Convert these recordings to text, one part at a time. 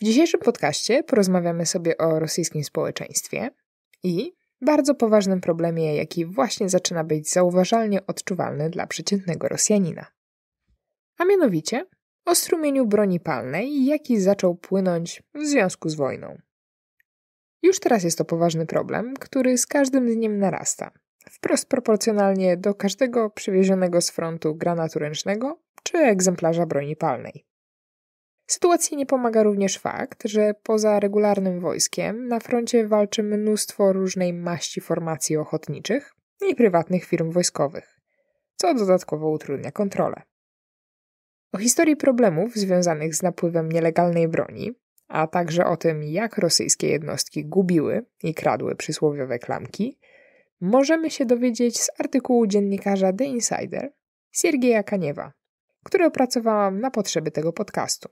W dzisiejszym podcaście porozmawiamy sobie o rosyjskim społeczeństwie i bardzo poważnym problemie, jaki właśnie zaczyna być zauważalnie odczuwalny dla przeciętnego Rosjanina. A mianowicie o strumieniu broni palnej, jaki zaczął płynąć w związku z wojną. Już teraz jest to poważny problem, który z każdym dniem narasta, wprost proporcjonalnie do każdego przywiezionego z frontu granatu ręcznego czy egzemplarza broni palnej. Sytuacji nie pomaga również fakt, że poza regularnym wojskiem na froncie walczy mnóstwo różnej maści formacji ochotniczych i prywatnych firm wojskowych, co dodatkowo utrudnia kontrolę. O historii problemów związanych z napływem nielegalnej broni, a także o tym, jak rosyjskie jednostki gubiły i kradły przysłowiowe klamki, możemy się dowiedzieć z artykułu dziennikarza The Insider Siergieja Kaniewa, który opracowałam na potrzeby tego podcastu.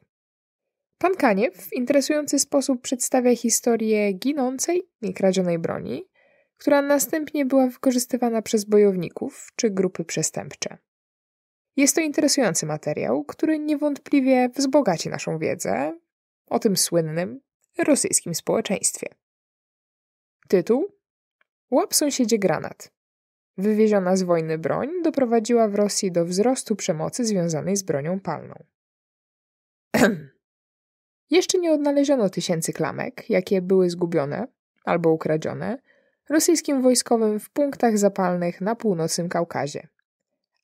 Pan Kaniew w interesujący sposób przedstawia historię ginącej, i kradzionej broni, która następnie była wykorzystywana przez bojowników czy grupy przestępcze. Jest to interesujący materiał, który niewątpliwie wzbogaci naszą wiedzę o tym słynnym rosyjskim społeczeństwie. Tytuł: Łap sąsiedzie granat. Wywieziona z wojny broń doprowadziła w Rosji do wzrostu przemocy związanej z bronią palną. Jeszcze nie odnaleziono tysięcy klamek, jakie były zgubione albo ukradzione rosyjskim wojskowym w punktach zapalnych na północnym Kaukazie.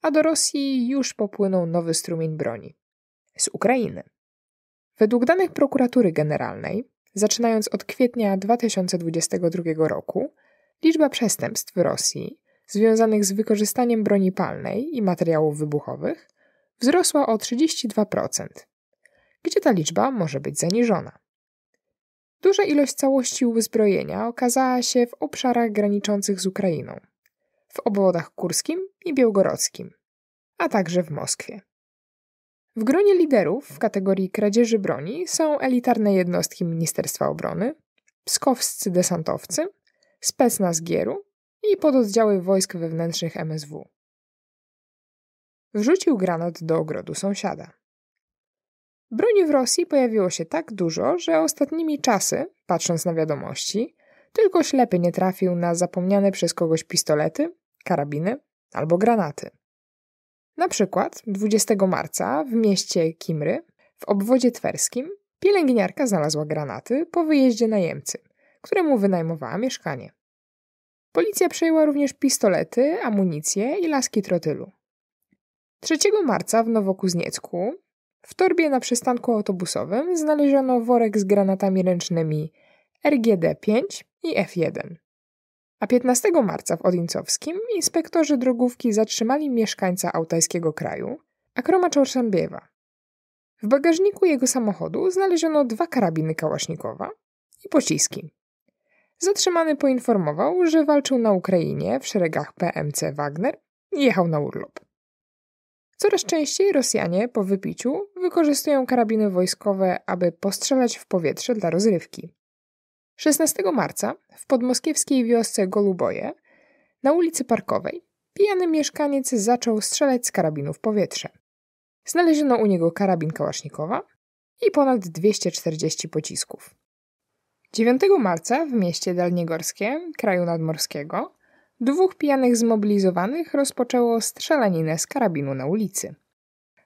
A do Rosji już popłynął nowy strumień broni z Ukrainy. Według danych prokuratury generalnej, zaczynając od kwietnia 2022 roku, liczba przestępstw w Rosji związanych z wykorzystaniem broni palnej i materiałów wybuchowych wzrosła o 32% gdzie ta liczba może być zaniżona. Duża ilość całości uzbrojenia okazała się w obszarach graniczących z Ukrainą, w obwodach kurskim i białgorodzkim, a także w Moskwie. W gronie liderów w kategorii kradzieży broni są elitarne jednostki Ministerstwa Obrony, pskowscy desantowcy, specnaz Gieru i pododdziały wojsk wewnętrznych MSW. Wrzucił granat do ogrodu sąsiada. Broni w Rosji pojawiło się tak dużo, że ostatnimi czasy, patrząc na wiadomości, tylko ślepy nie trafił na zapomniane przez kogoś pistolety, karabiny albo granaty. Na przykład 20 marca w mieście Kimry, w obwodzie twerskim, pielęgniarka znalazła granaty po wyjeździe najemcy, któremu wynajmowała mieszkanie. Policja przejęła również pistolety, amunicję i laski trotylu. 3 marca w Nowokuźniecku w torbie na przystanku autobusowym znaleziono worek z granatami ręcznymi RGD-5 i F1. A 15 marca w Odincowskim inspektorzy drogówki zatrzymali mieszkańca Autajskiego kraju, Akroma Czorszambiewa. W bagażniku jego samochodu znaleziono dwa karabiny kałasznikowa i pociski. Zatrzymany poinformował, że walczył na Ukrainie w szeregach PMC Wagner i jechał na urlop. Coraz częściej Rosjanie po wypiciu wykorzystują karabiny wojskowe, aby postrzelać w powietrze dla rozrywki. 16 marca w podmoskiewskiej wiosce Goluboje na ulicy Parkowej pijany mieszkaniec zaczął strzelać z karabinu w powietrze. Znaleziono u niego karabin kałasznikowa i ponad 240 pocisków. 9 marca w mieście Dalniegorskie, kraju nadmorskiego, dwóch pijanych zmobilizowanych rozpoczęło strzelaninę z karabinu na ulicy.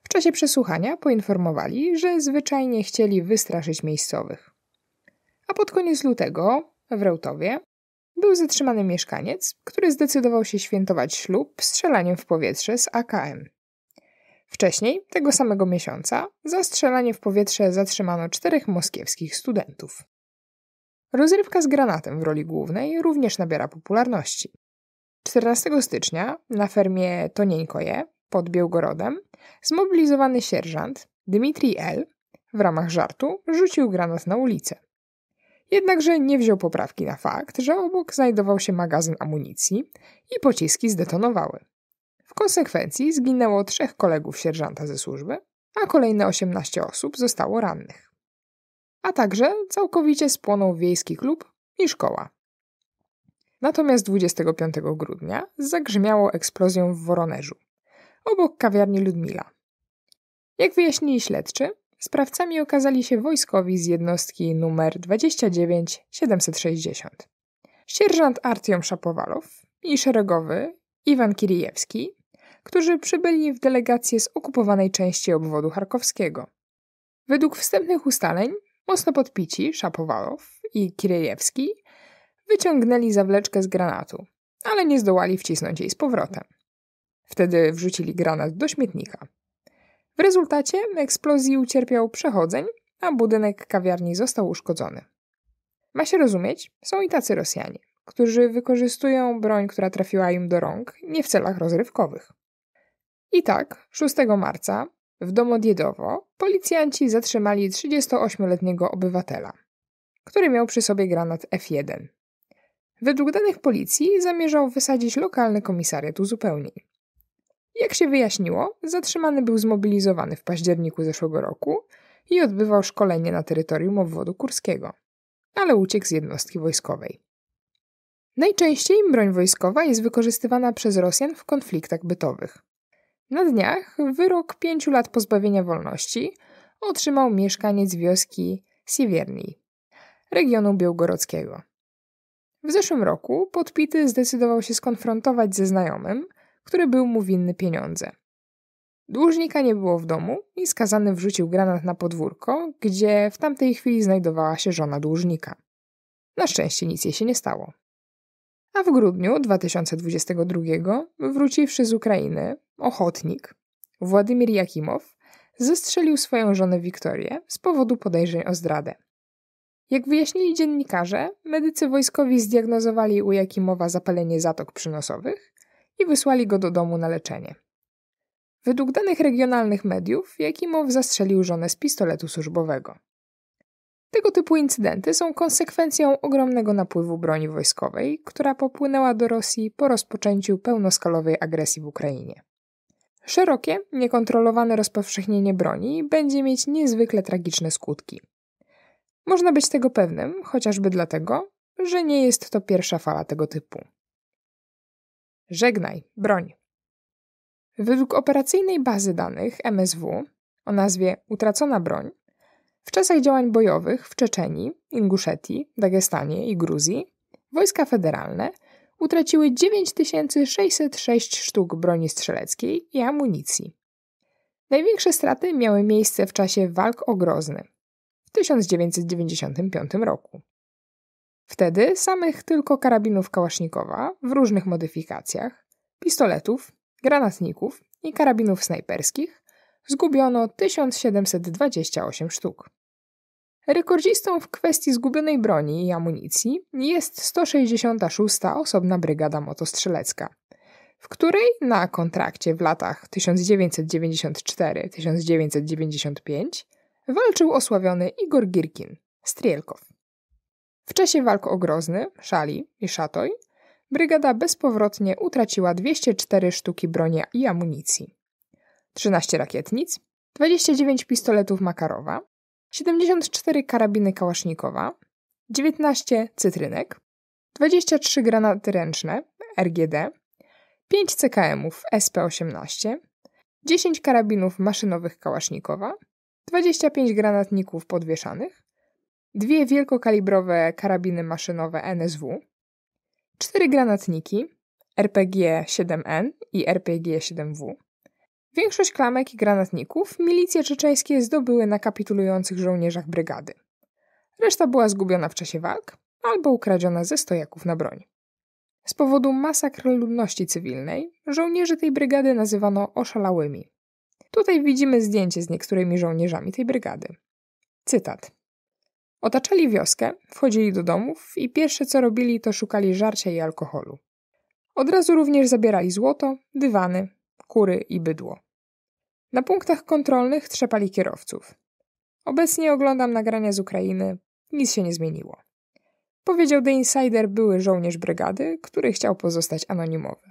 W czasie przesłuchania poinformowali, że zwyczajnie chcieli wystraszyć miejscowych. A pod koniec lutego w Reutowie był zatrzymany mieszkaniec, który zdecydował się świętować ślub strzelaniem w powietrze z AKM. Wcześniej, tego samego miesiąca, za strzelanie w powietrze zatrzymano czterech moskiewskich studentów. Rozrywka z granatem w roli głównej również nabiera popularności. 14 stycznia na fermie Tonieńkoje pod Białgorodem zmobilizowany sierżant Dmitrij L. w ramach żartu rzucił granat na ulicę. Jednakże nie wziął poprawki na fakt, że obok znajdował się magazyn amunicji i pociski zdetonowały. W konsekwencji zginęło trzech kolegów sierżanta ze służby, a kolejne 18 osób zostało rannych. A także całkowicie spłonął wiejski klub i szkoła. Natomiast 25 grudnia zagrzmiało eksplozją w Woronerzu, obok kawiarni Ludmila. Jak wyjaśnili śledczy, sprawcami okazali się wojskowi z jednostki numer 29760. Sierżant Artjom Szapowalow i szeregowy Iwan Kirijewski, którzy przybyli w delegację z okupowanej części obwodu charkowskiego. Według wstępnych ustaleń mocno podpici Szapowalow i Kirijewski wyciągnęli zawleczkę z granatu, ale nie zdołali wcisnąć jej z powrotem. Wtedy wrzucili granat do śmietnika. W rezultacie eksplozji ucierpiał przechodzeń, a budynek kawiarni został uszkodzony. Ma się rozumieć, są i tacy Rosjanie, którzy wykorzystują broń, która trafiła im do rąk, nie w celach rozrywkowych. I tak, 6 marca w Domodjedowo policjanci zatrzymali 38-letniego obywatela, który miał przy sobie granat F1. Według danych policji zamierzał wysadzić lokalny komisariat uzupełnień. Jak się wyjaśniło, zatrzymany był zmobilizowany w październiku zeszłego roku i odbywał szkolenie na terytorium obwodu kurskiego, ale uciekł z jednostki wojskowej. Najczęściej broń wojskowa jest wykorzystywana przez Rosjan w konfliktach bytowych. Na dniach wyrok pięciu lat pozbawienia wolności otrzymał mieszkaniec wioski Siewierni, regionu białgorockiego. W zeszłym roku podpity zdecydował się skonfrontować ze znajomym, który był mu winny pieniądze. Dłużnika nie było w domu i skazany wrzucił granat na podwórko, gdzie w tamtej chwili znajdowała się żona dłużnika. Na szczęście nic jej się nie stało. A w grudniu 2022, wróciwszy z Ukrainy, ochotnik Władimir Jakimow zestrzelił swoją żonę Wiktorię z powodu podejrzeń o zdradę. Jak wyjaśnili dziennikarze, medycy wojskowi zdiagnozowali u Jakimowa zapalenie zatok przynosowych i wysłali go do domu na leczenie. Według danych regionalnych mediów, Jakimow zastrzelił żonę z pistoletu służbowego. Tego typu incydenty są konsekwencją ogromnego napływu broni wojskowej, która popłynęła do Rosji po rozpoczęciu pełnoskalowej agresji w Ukrainie. Szerokie, niekontrolowane rozpowszechnienie broni będzie mieć niezwykle tragiczne skutki, można być tego pewnym, chociażby dlatego, że nie jest to pierwsza fala tego typu. Żegnaj, broń. Według operacyjnej bazy danych MSW o nazwie Utracona broń, w czasach działań bojowych w Czeczenii, Inguszetii, Dagestanie i Gruzji wojska federalne utraciły 9606 sztuk broni strzeleckiej i amunicji. Największe straty miały miejsce w czasie walk o Grozny – 1995 roku. Wtedy samych tylko karabinów Kałasznikowa w różnych modyfikacjach, pistoletów, granatników i karabinów snajperskich zgubiono 1728 sztuk. Rekordzistą w kwestii zgubionej broni i amunicji jest 166. osobna brygada motostrzelecka, w której na kontrakcie w latach 1994-1995 walczył osławiony Igor Girkin, Strielkow. W czasie walk o Grozny, Szali i Szatoj brygada bezpowrotnie utraciła 204 sztuki broni i amunicji, 13 rakietnic, 29 pistoletów Makarowa, 74 karabiny Kałasznikowa, 19 cytrynek, 23 granaty ręczne RGD, 5 CKM-ów SP-18, 10 karabinów maszynowych Kałasznikowa, 25 granatników podwieszanych, dwie wielkokalibrowe karabiny maszynowe NSW, cztery granatniki RPG-7N i RPG-7W. Większość klamek i granatników milicje czeczeńskie zdobyły na kapitulujących żołnierzach brygady. Reszta była zgubiona w czasie walk albo ukradziona ze stojaków na broń. Z powodu masakr ludności cywilnej żołnierzy tej brygady nazywano oszalałymi. Tutaj widzimy zdjęcie z niektórymi żołnierzami tej brygady. Cytat. Otaczali wioskę, wchodzili do domów i pierwsze co robili to szukali żarcia i alkoholu. Od razu również zabierali złoto, dywany, kury i bydło. Na punktach kontrolnych trzepali kierowców. Obecnie oglądam nagrania z Ukrainy, nic się nie zmieniło. Powiedział The Insider były żołnierz brygady, który chciał pozostać anonimowy.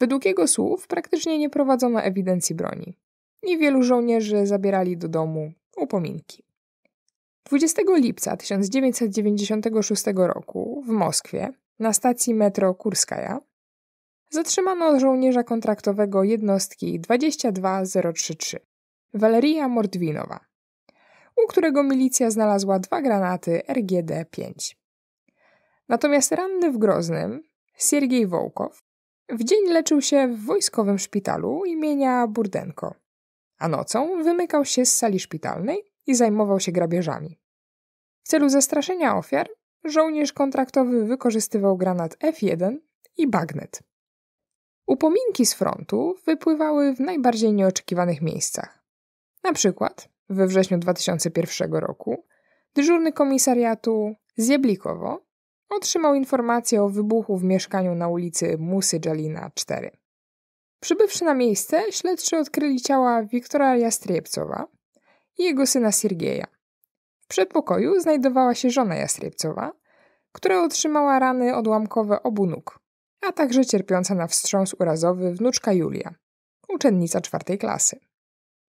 Według jego słów praktycznie nie prowadzono ewidencji broni niewielu żołnierzy zabierali do domu upominki. 20 lipca 1996 roku w Moskwie na stacji metro Kurskaja zatrzymano żołnierza kontraktowego jednostki 22033 Waleria Mordwinowa, u którego milicja znalazła dwa granaty RGD-5. Natomiast ranny w Groznym Siergiej Wołkow w dzień leczył się w wojskowym szpitalu imienia Burdenko a nocą wymykał się z sali szpitalnej i zajmował się grabieżami. W celu zastraszenia ofiar żołnierz kontraktowy wykorzystywał granat F1 i bagnet. Upominki z frontu wypływały w najbardziej nieoczekiwanych miejscach. Na przykład we wrześniu 2001 roku dyżurny komisariatu Zjeblikowo otrzymał informację o wybuchu w mieszkaniu na ulicy Musy Dżalina 4. Przybywszy na miejsce, śledczy odkryli ciała Wiktora Jastrzebcowa i jego syna Siergieja. W przedpokoju znajdowała się żona Jastrzebcowa, która otrzymała rany odłamkowe obu nóg, a także cierpiąca na wstrząs urazowy wnuczka Julia, uczennica czwartej klasy.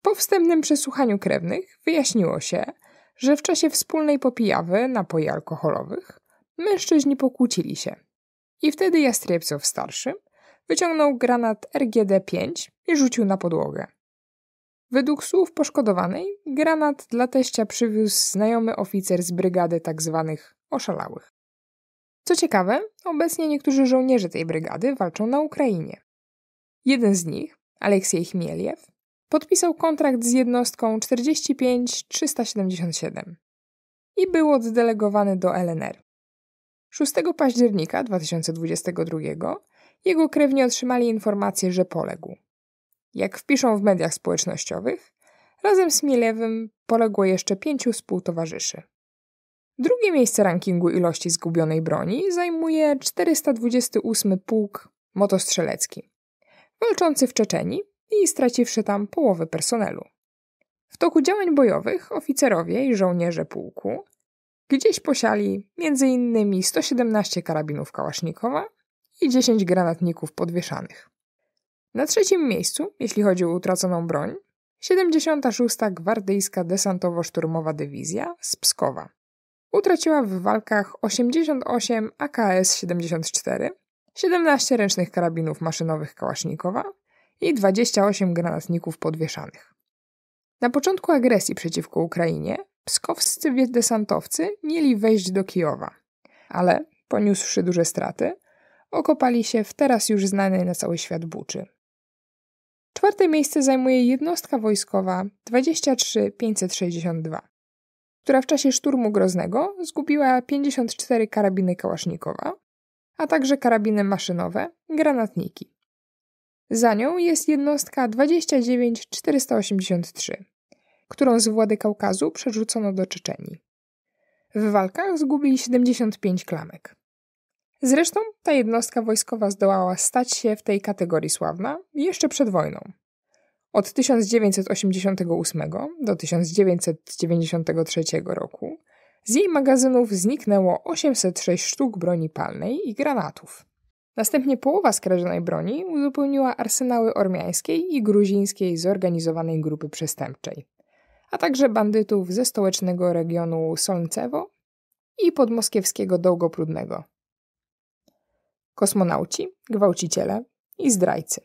Po wstępnym przesłuchaniu krewnych wyjaśniło się, że w czasie wspólnej popijawy napoi alkoholowych mężczyźni pokłócili się. I wtedy Jastrzebcow starszy – wyciągnął granat RGD-5 i rzucił na podłogę. Według słów poszkodowanej, granat dla teścia przywiózł znajomy oficer z brygady tzw. Tak oszalałych. Co ciekawe, obecnie niektórzy żołnierze tej brygady walczą na Ukrainie. Jeden z nich, Aleksiej Chmieliew, podpisał kontrakt z jednostką 45377 i był oddelegowany do LNR. 6 października 2022 jego krewni otrzymali informację, że poległ. Jak wpiszą w mediach społecznościowych, razem z Milewem poległo jeszcze pięciu współtowarzyszy. Drugie miejsce rankingu ilości zgubionej broni zajmuje 428 Pułk Motostrzelecki, walczący w Czeczenii i straciwszy tam połowę personelu. W toku działań bojowych oficerowie i żołnierze pułku gdzieś posiali m.in. 117 karabinów Kałasznikowa, i 10 granatników podwieszanych. Na trzecim miejscu, jeśli chodzi o utraconą broń, 76. Gwardyjska Desantowo-Szturmowa Dywizja z Pskowa. Utraciła w walkach 88 AKS-74, 17 ręcznych karabinów maszynowych Kałasznikowa i 28 granatników podwieszanych. Na początku agresji przeciwko Ukrainie pskowscy desantowcy mieli wejść do Kijowa, ale poniósłszy duże straty, okopali się w teraz już znanej na cały świat buczy. Czwarte miejsce zajmuje jednostka wojskowa 23562, która w czasie szturmu Groznego zgubiła 54 karabiny kałasznikowa, a także karabiny maszynowe, granatniki. Za nią jest jednostka 29483, którą z włady Kaukazu przerzucono do Czeczenii. W walkach zgubili 75 klamek. Zresztą ta jednostka wojskowa zdołała stać się w tej kategorii sławna jeszcze przed wojną. Od 1988 do 1993 roku z jej magazynów zniknęło 806 sztuk broni palnej i granatów. Następnie połowa skradzionej broni uzupełniła arsenały ormiańskiej i gruzińskiej zorganizowanej grupy przestępczej, a także bandytów ze stołecznego regionu Solncewo i podmoskiewskiego Dołgoprudnego kosmonauci, gwałciciele i zdrajcy.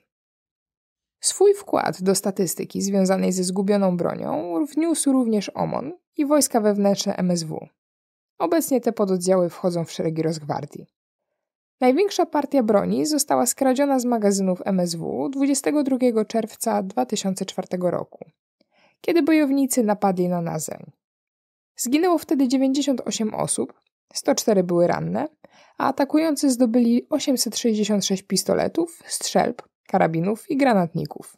Swój wkład do statystyki związanej ze zgubioną bronią wniósł również OMON i wojska wewnętrzne MSW. Obecnie te pododdziały wchodzą w szeregi rozgwardii. Największa partia broni została skradziona z magazynów MSW 22 czerwca 2004 roku, kiedy bojownicy napadli na Nazel. Zginęło wtedy 98 osób, 104 były ranne, a atakujący zdobyli 866 pistoletów, strzelb, karabinów i granatników.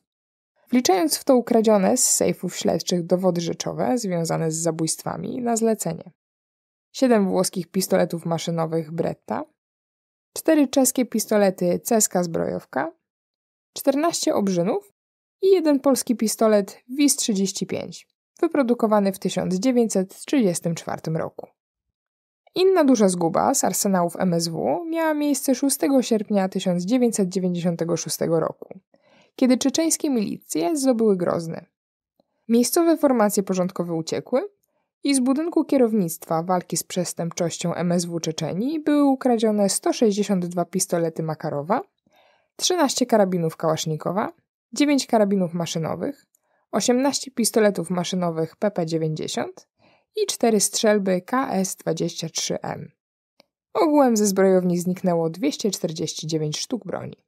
Wliczając w to ukradzione z sejfów śledczych dowody rzeczowe związane z zabójstwami na zlecenie. 7 włoskich pistoletów maszynowych Bretta, 4 czeskie pistolety Ceska Zbrojowka, 14 obrzynów i jeden polski pistolet WIS-35, wyprodukowany w 1934 roku. Inna duża zguba z arsenałów MSW miała miejsce 6 sierpnia 1996 roku, kiedy czeczeńskie milicje zdobyły Grozny. Miejscowe formacje porządkowe uciekły i z budynku kierownictwa walki z przestępczością MSW Czeczeni były ukradzione 162 pistolety Makarowa, 13 karabinów Kałasznikowa, 9 karabinów maszynowych, 18 pistoletów maszynowych PP-90, i cztery strzelby KS-23M. Ogółem ze zbrojowni zniknęło 249 sztuk broni.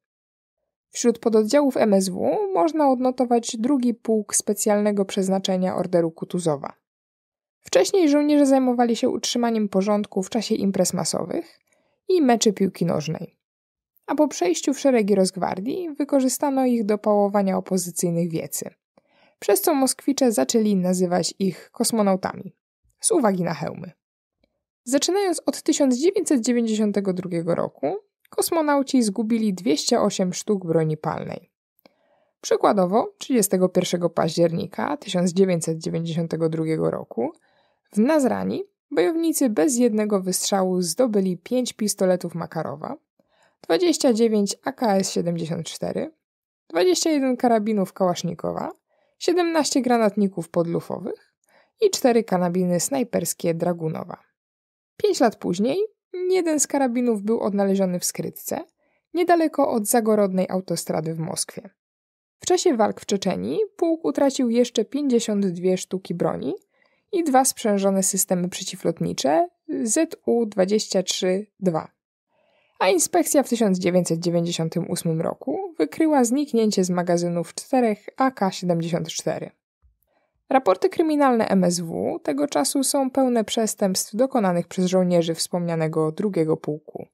Wśród pododdziałów MSW można odnotować drugi pułk specjalnego przeznaczenia orderu Kutuzowa. Wcześniej żołnierze zajmowali się utrzymaniem porządku w czasie imprez masowych i meczy piłki nożnej. A po przejściu w szeregi rozgwardii wykorzystano ich do pałowania opozycyjnych wiecy, przez co Moskwicze zaczęli nazywać ich kosmonautami z uwagi na hełmy. Zaczynając od 1992 roku, kosmonauci zgubili 208 sztuk broni palnej. Przykładowo 31 października 1992 roku w Nazrani bojownicy bez jednego wystrzału zdobyli 5 pistoletów Makarowa, 29 AKS-74, 21 karabinów Kałasznikowa, 17 granatników podlufowych, i cztery kanabiny snajperskie Dragunowa. Pięć lat później jeden z karabinów był odnaleziony w skrytce, niedaleko od zagorodnej autostrady w Moskwie. W czasie walk w Czeczenii pułk utracił jeszcze 52 sztuki broni i dwa sprzężone systemy przeciwlotnicze ZU-23-2. A inspekcja w 1998 roku wykryła zniknięcie z magazynów czterech AK-74. Raporty kryminalne MSW tego czasu są pełne przestępstw dokonanych przez żołnierzy wspomnianego drugiego pułku.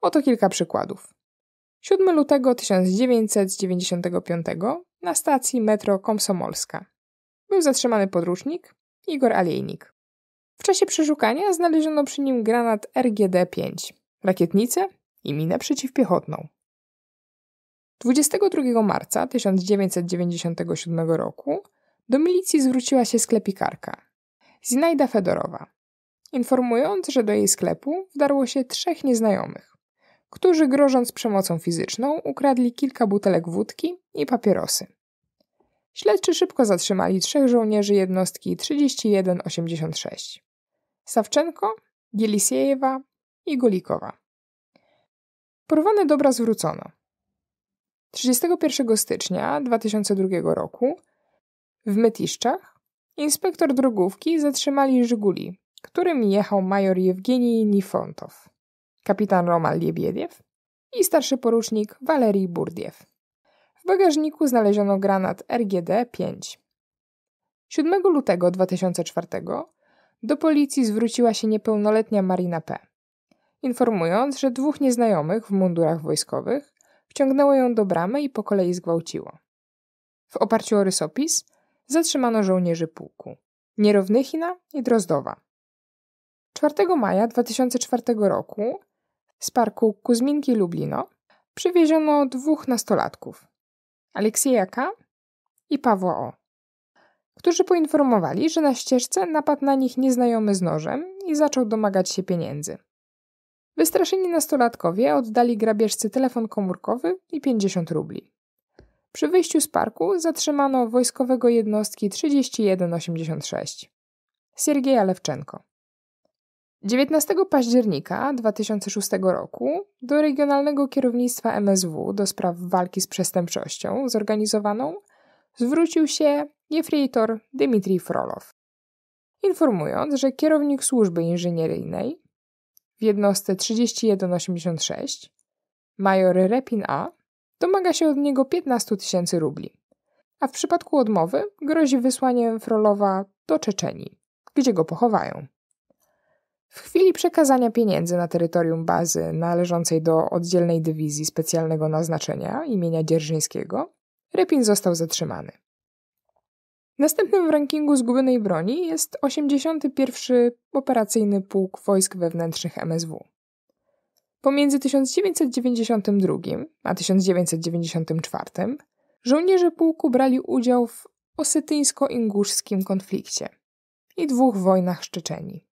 Oto kilka przykładów. 7 lutego 1995 na stacji metro Komsomolska był zatrzymany podróżnik Igor Alejnik. W czasie przeszukania znaleziono przy nim granat RGD-5, rakietnicę i minę przeciwpiechotną. 22 marca 1997 roku do milicji zwróciła się sklepikarka Zinaida Fedorowa, informując, że do jej sklepu wdarło się trzech nieznajomych, którzy grożąc przemocą fizyczną ukradli kilka butelek wódki i papierosy. Śledczy szybko zatrzymali trzech żołnierzy jednostki 3186. Sawczenko, Gielisiejewa i Golikowa. Porwane dobra zwrócono. 31 stycznia 2002 roku w Mytiszczach inspektor drogówki zatrzymali Żyguli, którym jechał major Jewgenij Nifontow, kapitan Roman Liebiediew i starszy porucznik Walerii Burdiew. W bagażniku znaleziono granat RGD-5. 7 lutego 2004 do policji zwróciła się niepełnoletnia Marina P., informując, że dwóch nieznajomych w mundurach wojskowych wciągnęło ją do bramy i po kolei zgwałciło. W oparciu o rysopis zatrzymano żołnierzy pułku Nierownychina i Drozdowa. 4 maja 2004 roku z parku Kuzminki Lublino przywieziono dwóch nastolatków, Aleksiejaka i Pawła O., którzy poinformowali, że na ścieżce napadł na nich nieznajomy z nożem i zaczął domagać się pieniędzy. Wystraszeni nastolatkowie oddali grabieżcy telefon komórkowy i 50 rubli. Przy wyjściu z parku zatrzymano wojskowego jednostki 3186 Siergieja Lewczenko. 19 października 2006 roku do Regionalnego Kierownictwa MSW do spraw walki z przestępczością zorganizowaną zwrócił się jefrejtor Dmitrij Frolow, informując, że kierownik służby inżynieryjnej w jednostce 3186, major Repin A, Domaga się od niego 15 tysięcy rubli. A w przypadku odmowy grozi wysłaniem Frolowa do Czeczenii, gdzie go pochowają. W chwili przekazania pieniędzy na terytorium bazy należącej do oddzielnej dywizji specjalnego naznaczenia imienia Dzierżyńskiego, Repin został zatrzymany. Następnym w rankingu zgubionej broni jest 81. Operacyjny Pułk Wojsk Wewnętrznych MSW. Pomiędzy 1992 a 1994 żołnierze pułku brali udział w osetyńsko-inguszskim konflikcie i dwóch wojnach z Czeczeni.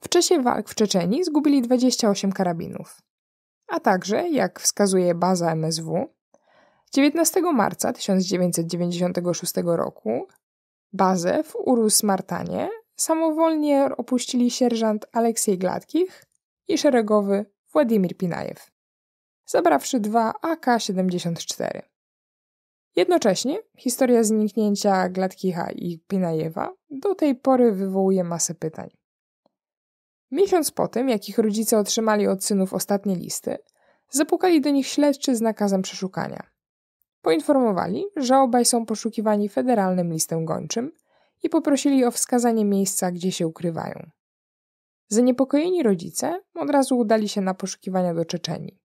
W czasie walk w Czeczeni zgubili 28 karabinów, a także, jak wskazuje baza MSW, 19 marca 1996 roku bazę w Urus Martanie samowolnie opuścili sierżant Aleksiej Gladkich i szeregowy Władimir Pinajew, zabrawszy dwa AK-74. Jednocześnie historia zniknięcia Gladkicha i Pinajewa do tej pory wywołuje masę pytań. Miesiąc po tym, jak ich rodzice otrzymali od synów ostatnie listy, zapukali do nich śledczy z nakazem przeszukania. Poinformowali, że obaj są poszukiwani federalnym listem gończym i poprosili o wskazanie miejsca, gdzie się ukrywają. Zaniepokojeni rodzice od razu udali się na poszukiwania do Czeczenii.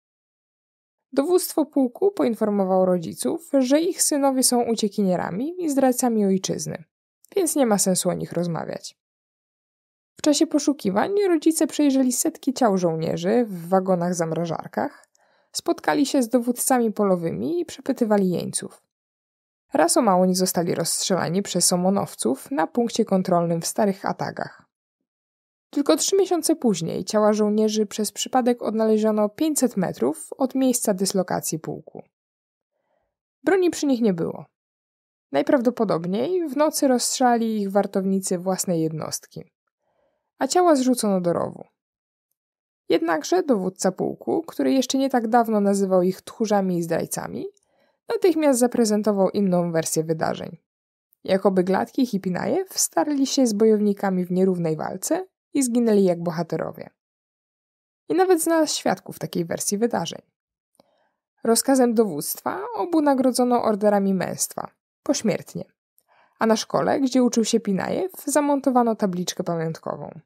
Dowództwo pułku poinformowało rodziców, że ich synowie są uciekinierami i zdrajcami ojczyzny, więc nie ma sensu o nich rozmawiać. W czasie poszukiwań rodzice przejrzeli setki ciał żołnierzy w wagonach zamrażarkach, spotkali się z dowódcami polowymi i przepytywali jeńców. Raz o mało nie zostali rozstrzelani przez samonowców na punkcie kontrolnym w starych atagach. Tylko trzy miesiące później ciała żołnierzy przez przypadek odnaleziono 500 metrów od miejsca dyslokacji pułku. Broni przy nich nie było. Najprawdopodobniej w nocy rozstrzali ich wartownicy własnej jednostki, a ciała zrzucono do rowu. Jednakże dowódca pułku, który jeszcze nie tak dawno nazywał ich tchórzami i zdrajcami, natychmiast zaprezentował inną wersję wydarzeń. Jakoby Gladkich i starli się z bojownikami w nierównej walce i zginęli jak bohaterowie. I nawet znalazł świadków takiej wersji wydarzeń. Rozkazem dowództwa obu nagrodzono orderami męstwa, pośmiertnie. A na szkole, gdzie uczył się Pinajew, zamontowano tabliczkę pamiątkową.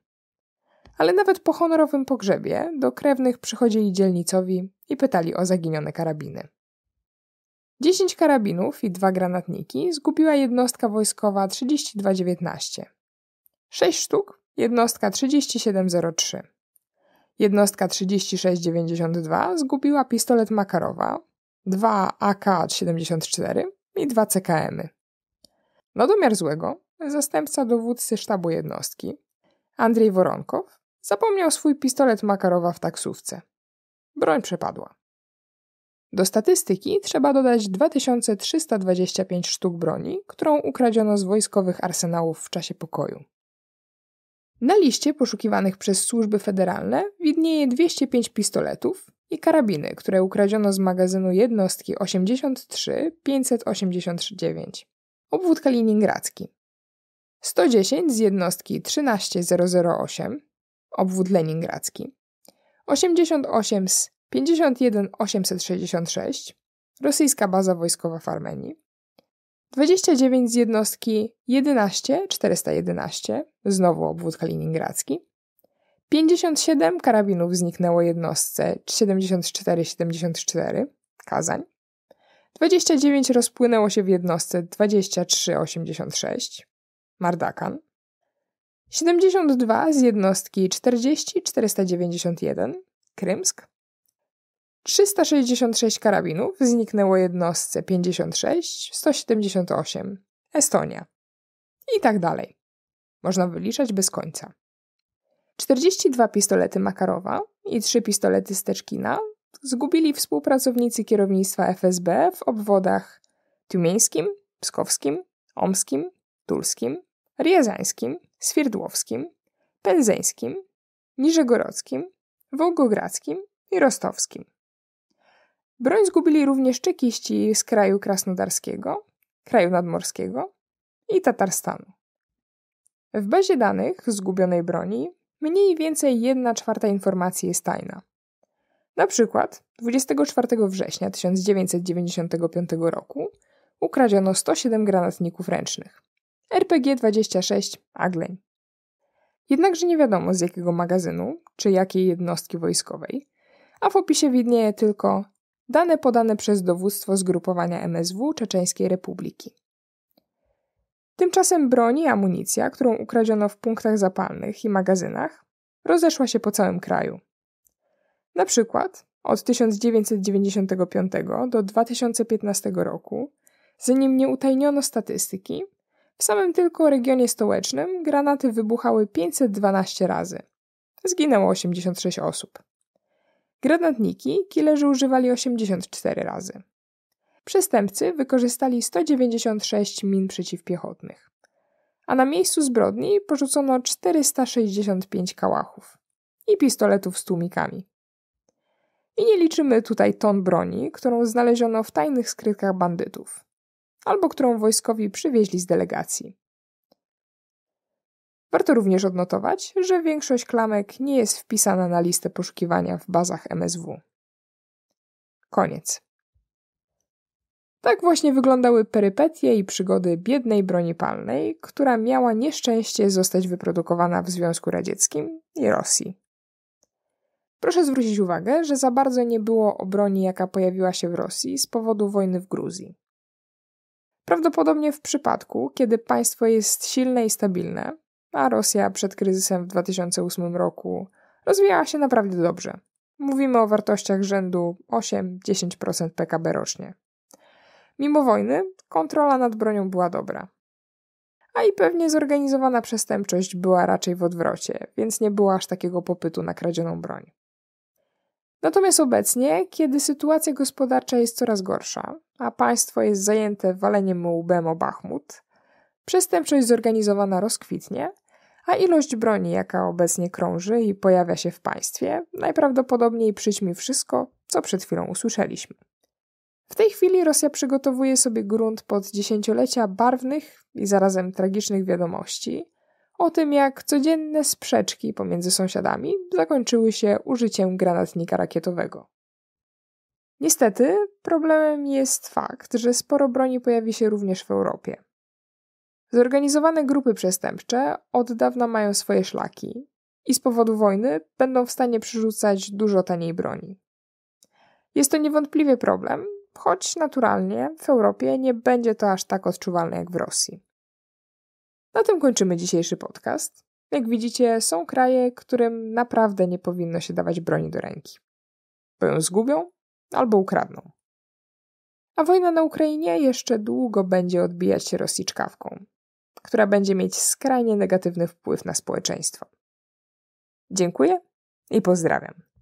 Ale nawet po honorowym pogrzebie do krewnych przychodzili dzielnicowi i pytali o zaginione karabiny. Dziesięć karabinów i dwa granatniki zgubiła jednostka wojskowa 3219. Sześć sztuk Jednostka 3703. Jednostka 3692 zgubiła pistolet Makarowa, 2 AK-74 i 2 CKM. -y. Na domiar złego zastępca dowódcy sztabu jednostki, Andrzej Woronkow, zapomniał swój pistolet Makarowa w taksówce. Broń przepadła. Do statystyki trzeba dodać 2325 sztuk broni, którą ukradziono z wojskowych arsenałów w czasie pokoju. Na liście poszukiwanych przez służby federalne widnieje 205 pistoletów i karabiny, które ukradziono z magazynu jednostki 83 589, obwód kaliningradzki. 110 z jednostki 13008, obwód leningradzki. 88 z 51866, rosyjska baza wojskowa w Armenii. 29 z jednostki 11 411, znowu obwód kaliningradzki. 57 karabinów zniknęło jednostce 74-74, Kazań. 29 rozpłynęło się w jednostce 23-86, Mardakan. 72 z jednostki 40-491, Krymsk. 366 karabinów zniknęło jednostce 56, 178, Estonia i tak dalej. Można wyliczać bez końca. 42 pistolety Makarowa i 3 pistolety Steczkina zgubili współpracownicy kierownictwa FSB w obwodach Tiumieńskim, Pskowskim, Omskim, Tulskim, Riezańskim, Swierdłowskim, Pędzeńskim, Niżegorodzkim, Wołgogradzkim i Rostowskim. Broń zgubili również czekiści z kraju krasnodarskiego, kraju nadmorskiego i Tatarstanu. W bazie danych zgubionej broni mniej więcej 1 czwarta informacji jest tajna. Na przykład 24 września 1995 roku ukradziono 107 granatników ręcznych RPG-26 Agleń. Jednakże nie wiadomo z jakiego magazynu czy jakiej jednostki wojskowej, a w opisie widnieje tylko Dane podane przez dowództwo zgrupowania MSW Czeczeńskiej Republiki. Tymczasem broń i amunicja, którą ukradziono w punktach zapalnych i magazynach, rozeszła się po całym kraju. Na przykład od 1995 do 2015 roku, zanim nie utajniono statystyki, w samym tylko regionie stołecznym granaty wybuchały 512 razy. Zginęło 86 osób. Granatniki killerzy używali 84 razy. Przestępcy wykorzystali 196 min przeciwpiechotnych, a na miejscu zbrodni porzucono 465 kałachów i pistoletów z tłumikami. I nie liczymy tutaj ton broni, którą znaleziono w tajnych skrytkach bandytów, albo którą wojskowi przywieźli z delegacji. Warto również odnotować, że większość klamek nie jest wpisana na listę poszukiwania w bazach MSW. Koniec. Tak właśnie wyglądały perypetie i przygody biednej broni palnej, która miała nieszczęście zostać wyprodukowana w Związku Radzieckim i Rosji. Proszę zwrócić uwagę, że za bardzo nie było o broni, jaka pojawiła się w Rosji z powodu wojny w Gruzji. Prawdopodobnie w przypadku, kiedy państwo jest silne i stabilne, a Rosja przed kryzysem w 2008 roku rozwijała się naprawdę dobrze. Mówimy o wartościach rzędu 8-10% PKB rocznie. Mimo wojny kontrola nad bronią była dobra. A i pewnie zorganizowana przestępczość była raczej w odwrocie, więc nie było aż takiego popytu na kradzioną broń. Natomiast obecnie, kiedy sytuacja gospodarcza jest coraz gorsza, a państwo jest zajęte waleniem łbem o Bachmut, przestępczość zorganizowana rozkwitnie, a ilość broni, jaka obecnie krąży i pojawia się w państwie, najprawdopodobniej przyćmi wszystko, co przed chwilą usłyszeliśmy. W tej chwili Rosja przygotowuje sobie grunt pod dziesięciolecia barwnych i zarazem tragicznych wiadomości o tym, jak codzienne sprzeczki pomiędzy sąsiadami zakończyły się użyciem granatnika rakietowego. Niestety, problemem jest fakt, że sporo broni pojawi się również w Europie. Zorganizowane grupy przestępcze od dawna mają swoje szlaki i z powodu wojny będą w stanie przerzucać dużo taniej broni. Jest to niewątpliwie problem, choć naturalnie w Europie nie będzie to aż tak odczuwalne jak w Rosji. Na tym kończymy dzisiejszy podcast. Jak widzicie, są kraje, którym naprawdę nie powinno się dawać broni do ręki, bo ją zgubią albo ukradną. A wojna na Ukrainie jeszcze długo będzie odbijać się czkawką która będzie mieć skrajnie negatywny wpływ na społeczeństwo. Dziękuję i pozdrawiam.